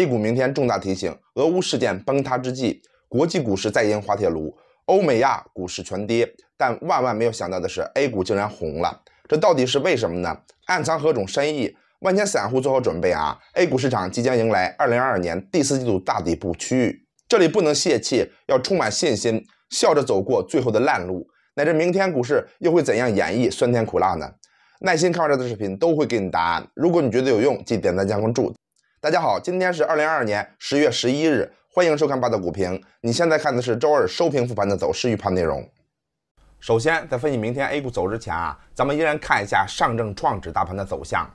A 股明天重大提醒：俄乌事件崩塌之际，国际股市再迎滑铁卢，欧美亚股市全跌。但万万没有想到的是，A 股竟然红了。这到底是为什么呢？暗藏何种深意？万千散户做好准备啊！A 股市场即将迎来2022年第四季度大底部区域，这里不能泄气，要充满信心，笑着走过最后的烂路。乃至明天股市又会怎样演绎酸甜苦辣呢？耐心看完这段视频，都会给你答案。如果你觉得有用，记得点赞加关注。大家好，今天是二零二二年十月十一日，欢迎收看八道股评。你现在看的是周二收评复盘的走势预判内容。首先，在分析明天 A 股走之前啊，咱们依然看一下上证创指大盘的走向。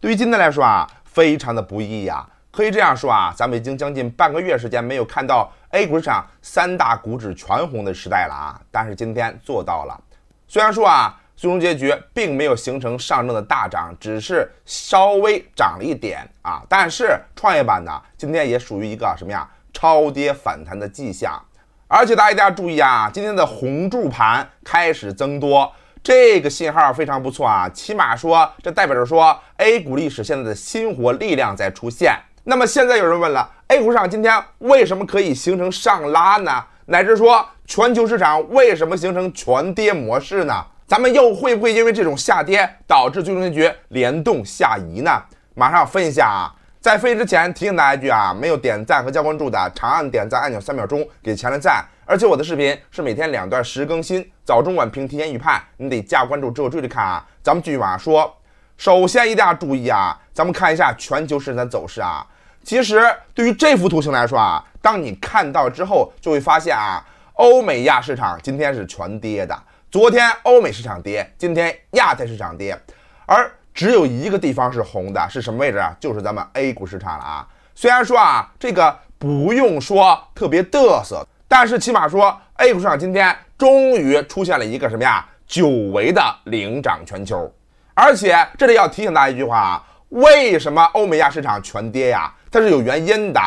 对于今天来说啊，非常的不易呀。可以这样说啊，咱们已经将近半个月时间没有看到 A 股市场三大股指全红的时代了啊，但是今天做到了。虽然说啊。最终结局并没有形成上证的大涨，只是稍微涨了一点啊。但是创业板呢，今天也属于一个什么呀？超跌反弹的迹象。而且大家定要注意啊，今天的红柱盘开始增多，这个信号非常不错啊。起码说，这代表着说 A 股历史现在的新活力量在出现。那么现在有人问了，A 股市场今天为什么可以形成上拉呢？乃至说全球市场为什么形成全跌模式呢？咱们又会不会因为这种下跌导致最终结局联动下移呢？马上分一下啊！在分析之前提醒大家一句啊，没有点赞和加关注的，长按点赞按钮三秒钟给钱来赞！而且我的视频是每天两段实更新，早中晚评提前预判，你得加关注之后追着看啊！咱们继续往下说，首先一定要注意啊，咱们看一下全球市场的走势啊。其实对于这幅图形来说啊，当你看到之后就会发现啊，欧美亚市场今天是全跌的。昨天欧美市场跌，今天亚太市场跌，而只有一个地方是红的，是什么位置啊？就是咱们 A 股市场了啊！虽然说啊，这个不用说特别嘚瑟，但是起码说 A 股市场今天终于出现了一个什么呀？久违的领涨全球！而且这里要提醒大家一句话啊：为什么欧美亚市场全跌呀？它是有原因的。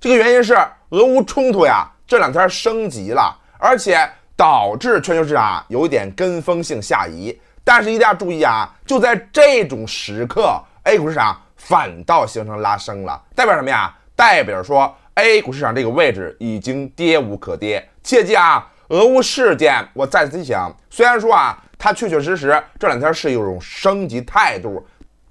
这个原因是俄乌冲突呀，这两天升级了，而且。导致全球市场有一点跟风性下移，但是一定要注意啊！就在这种时刻，A 股市场反倒形成拉升了，代表什么呀？代表说 A 股市场这个位置已经跌无可跌。切记啊，俄乌事件，我再次提醒，虽然说啊，它确确实实这两天是一种升级态度。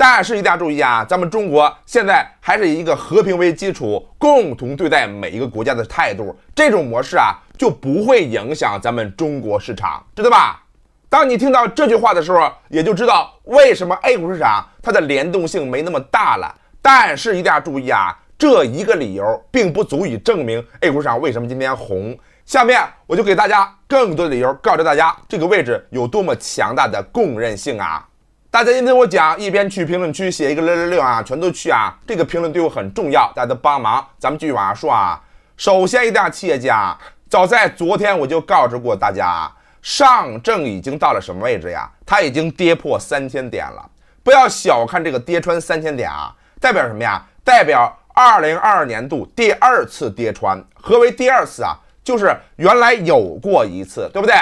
但是一定要注意啊，咱们中国现在还是以一个和平为基础，共同对待每一个国家的态度，这种模式啊就不会影响咱们中国市场，知道吧？当你听到这句话的时候，也就知道为什么 A 股市场它的联动性没那么大了。但是一定要注意啊，这一个理由并不足以证明 A 股市场为什么今天红。下面我就给大家更多的理由，告知大家这个位置有多么强大的共认性啊。大家一听我讲，一边去评论区写一个六六六啊，全都去啊！这个评论对我很重要，大家都帮忙。咱们继续往下说啊。首先，一大企业家，早在昨天我就告知过大家，上证已经到了什么位置呀？它已经跌破三千点了。不要小看这个跌穿三千点啊，代表什么呀？代表二零二二年度第二次跌穿。何为第二次啊？就是原来有过一次，对不对？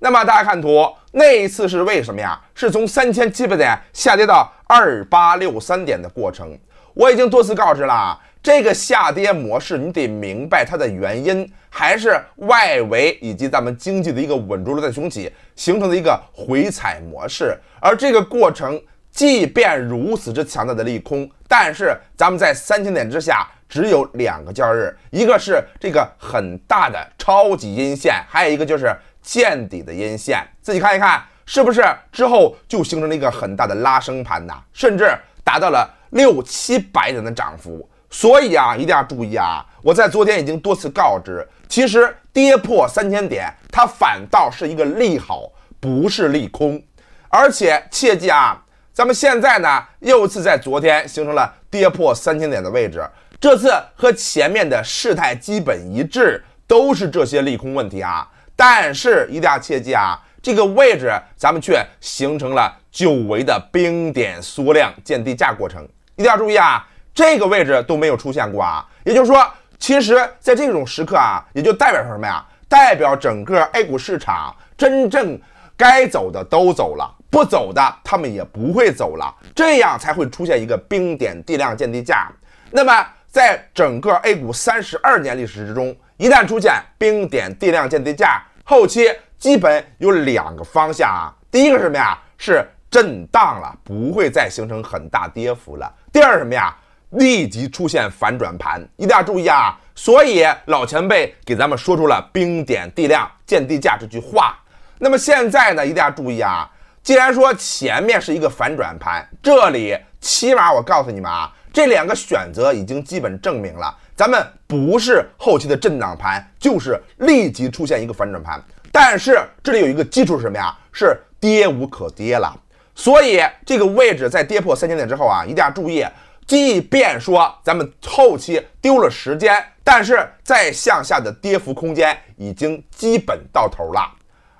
那么大家看图，那一次是为什么呀？是从三千七百点下跌到二八六三点的过程。我已经多次告知了，这个下跌模式你得明白它的原因，还是外围以及咱们经济的一个稳住了再雄起形成的一个回踩模式。而这个过程，即便如此之强大的利空，但是咱们在三千点之下。只有两个交易日，一个是这个很大的超级阴线，还有一个就是见底的阴线。自己看一看，是不是之后就形成了一个很大的拉升盘呐？甚至达到了六七百点的涨幅。所以啊，一定要注意啊！我在昨天已经多次告知，其实跌破三千点，它反倒是一个利好，不是利空。而且切记啊，咱们现在呢，又一次在昨天形成了跌破三千点的位置。这次和前面的事态基本一致，都是这些利空问题啊，但是一定要切记啊，这个位置咱们却形成了久违的冰点缩量见地价过程，一定要注意啊，这个位置都没有出现过啊，也就是说，其实，在这种时刻啊，也就代表什么呀？代表整个 A 股市场真正该走的都走了，不走的他们也不会走了，这样才会出现一个冰点地量见地价，那么。在整个 A 股三十二年历史之中，一旦出现冰点地量见地价，后期基本有两个方向啊。第一个是什么呀？是震荡了，不会再形成很大跌幅了。第二什么呀？立即出现反转盘，一定要注意啊。所以老前辈给咱们说出了冰点地量见地价这句话。那么现在呢，一定要注意啊。既然说前面是一个反转盘，这里起码我告诉你们啊。这两个选择已经基本证明了，咱们不是后期的震荡盘，就是立即出现一个反转盘。但是这里有一个基础是什么呀？是跌无可跌了。所以这个位置在跌破三千点之后啊，一定要注意。即便说咱们后期丢了时间，但是再向下的跌幅空间已经基本到头了。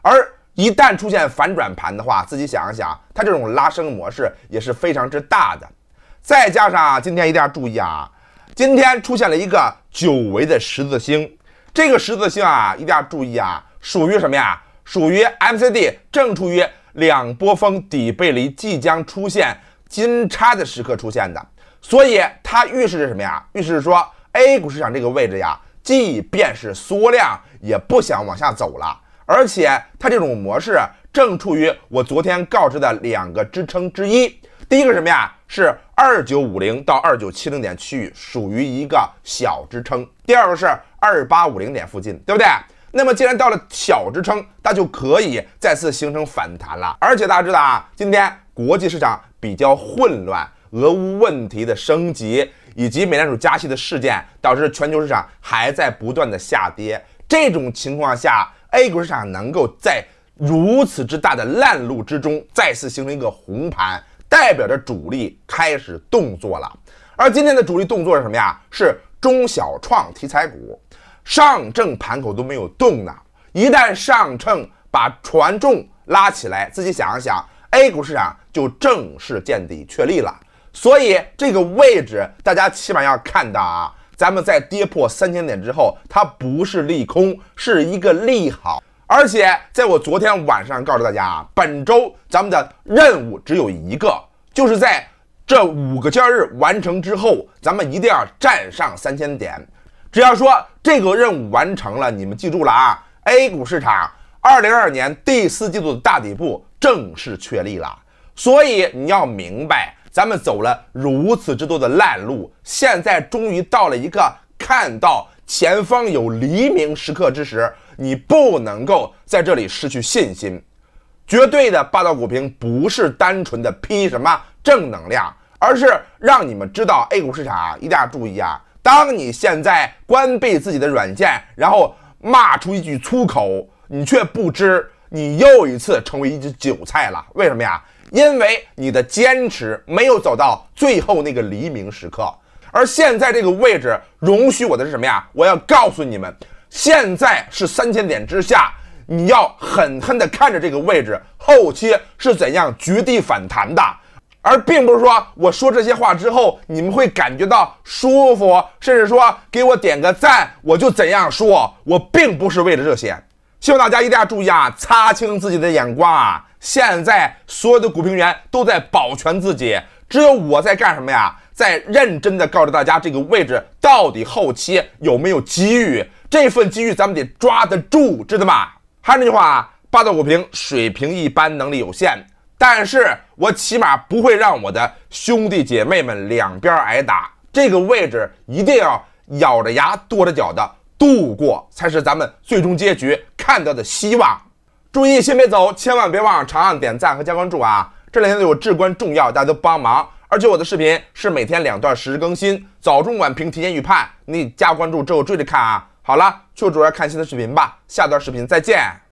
而一旦出现反转盘的话，自己想一想，它这种拉升模式也是非常之大的。再加上啊，今天一定要注意啊！今天出现了一个久违的十字星，这个十字星啊，一定要注意啊！属于什么呀？属于 M C D 正处于两波峰底背离即将出现金叉的时刻出现的，所以它预示着什么呀？预示说 A 股市场这个位置呀，即便是缩量也不想往下走了，而且它这种模式正处于我昨天告知的两个支撑之一。第一个什么呀？是二九五零到二九七零点区域属于一个小支撑。第二个是二八五零点附近，对不对？那么既然到了小支撑，那就可以再次形成反弹了。而且大家知道啊，今天国际市场比较混乱，俄乌问题的升级以及美联储加息的事件，导致全球市场还在不断的下跌。这种情况下，A 股市场能够在如此之大的烂路之中再次形成一个红盘。代表着主力开始动作了，而今天的主力动作是什么呀？是中小创题材股，上证盘口都没有动呢。一旦上秤把权重拉起来，自己想一想，A 股市场就正式见底确立了。所以这个位置，大家起码要看到啊，咱们在跌破三千点之后，它不是利空，是一个利好。而且在我昨天晚上告诉大家啊，本周咱们的任务只有一个。就是在这五个交易日完成之后，咱们一定要站上三千点。只要说这个任务完成了，你们记住了啊！A 股市场二零二二年第四季度的大底部正式确立了。所以你要明白，咱们走了如此之多的烂路，现在终于到了一个看到前方有黎明时刻之时，你不能够在这里失去信心。绝对的霸道股评不是单纯的批什么正能量，而是让你们知道 A 股市场啊，一定要注意啊！当你现在关闭自己的软件，然后骂出一句粗口，你却不知你又一次成为一只韭菜了。为什么呀？因为你的坚持没有走到最后那个黎明时刻。而现在这个位置容许我的是什么呀？我要告诉你们，现在是三千点之下。你要狠狠地看着这个位置后期是怎样绝地反弹的，而并不是说我说这些话之后你们会感觉到舒服，甚至说给我点个赞我就怎样说，我并不是为了这些。希望大家一定要注意啊，擦清自己的眼光啊！现在所有的股评员都在保全自己，只有我在干什么呀？在认真的告诉大家这个位置到底后期有没有机遇，这份机遇咱们得抓得住，知道吗？还是那句话啊，霸道五平水平一般，能力有限，但是我起码不会让我的兄弟姐妹们两边挨打。这个位置一定要咬着牙、跺着脚的度过，才是咱们最终结局看到的希望。注意，先别走，千万别忘长按点赞和加关注啊！这两天对我至关重要，大家都帮忙。而且我的视频是每天两段实时更新，早中晚评提前预判，你加关注之后追着看啊！好了，就主要看新的视频吧，下段视频再见。